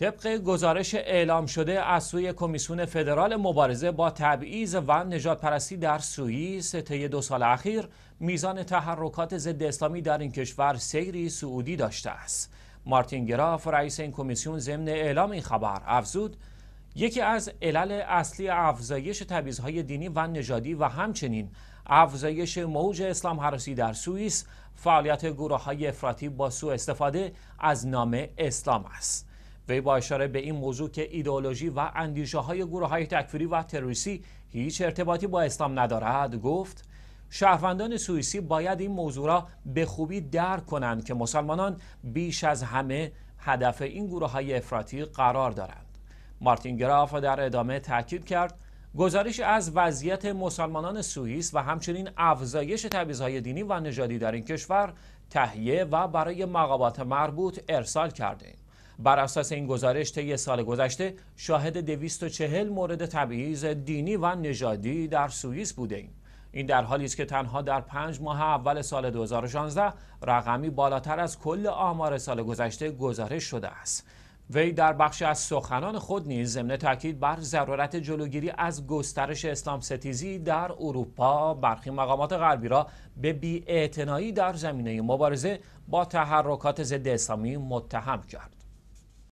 طبق گزارش اعلام شده از سوی کمیسیون فدرال مبارزه با تبعیض و نجات پرستی در سوئیس طی دو سال اخیر میزان تحرکات ضد اسلامی در این کشور سیری سعودی داشته است مارتین گراف رئیس این کمیسیون ضمن اعلام این خبر افزود یکی از علل اصلی افزایش تبعیضهای دینی و نژادی و همچنین افزایش موج اسلام حراسی در سوئیس فعالیت گروه های افراطی با سوء استفاده از نام اسلام است وی با اشاره به این موضوع که ایدئولوژی و اندیشه های گروه های تکفیری و تروریستی هیچ ارتباطی با اسلام ندارد گفت شهروندان سوئیسی باید این موضوع را به خوبی درک کنند که مسلمانان بیش از همه هدف این گروه های افراطی قرار دارند مارتین گراف در ادامه تاکید کرد گزارش از وضعیت مسلمانان سوئیس و همچنین افزایش تبعیض‌های دینی و نژادی در این کشور تهیه و برای مقامات مربوط ارسال کرده بر اساس این گزارش طی سال گذشته شاهد 240 مورد تبعیض دینی و نژادی در سوئیس بوده ایم. این در حالی است که تنها در پنج ماه اول سال 2016 رقمی بالاتر از کل آمار سال گذشته گزارش شده است. وی در بخش از سخنان خود نیز ضمن تاکید بر ضرورت جلوگیری از گسترش اسلام ستیزی در اروپا برخی مقامات غربی را به بی‌اعتنایی در زمینه مبارزه با تحرکات ضد اسلامی متهم کرد